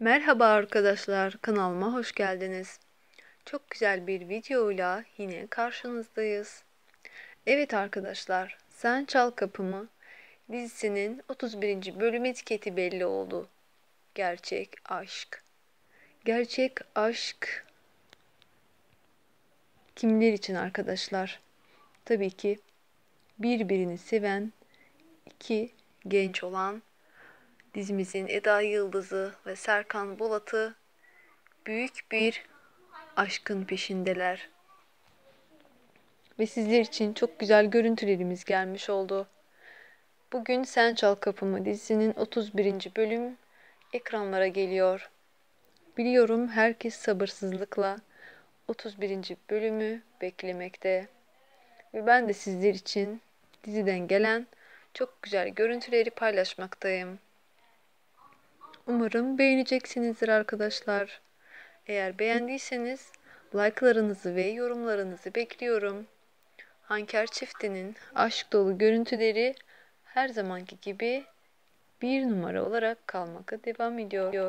Merhaba arkadaşlar kanalıma hoş geldiniz. Çok güzel bir videoyla yine karşınızdayız. Evet arkadaşlar Sen Çal Kapımı dizisinin 31. bölüm etiketi belli oldu. Gerçek aşk. Gerçek aşk kimler için arkadaşlar? Tabii ki birbirini seven iki genç olan dizimizin Eda Yıldız'ı ve Serkan Bolat'ı büyük bir aşkın peşindeler. Ve sizler için çok güzel görüntülerimiz gelmiş oldu. Bugün Sen Çal Kapımı dizisinin 31. bölüm ekranlara geliyor. Biliyorum herkes sabırsızlıkla 31. bölümü beklemekte. Ve ben de sizler için diziden gelen çok güzel görüntüleri paylaşmaktayım. Umarım beğeneceksinizdir arkadaşlar. Eğer beğendiyseniz like'larınızı ve yorumlarınızı bekliyorum. Hanker çiftinin aşk dolu görüntüleri her zamanki gibi bir numara olarak kalmakta devam ediyor.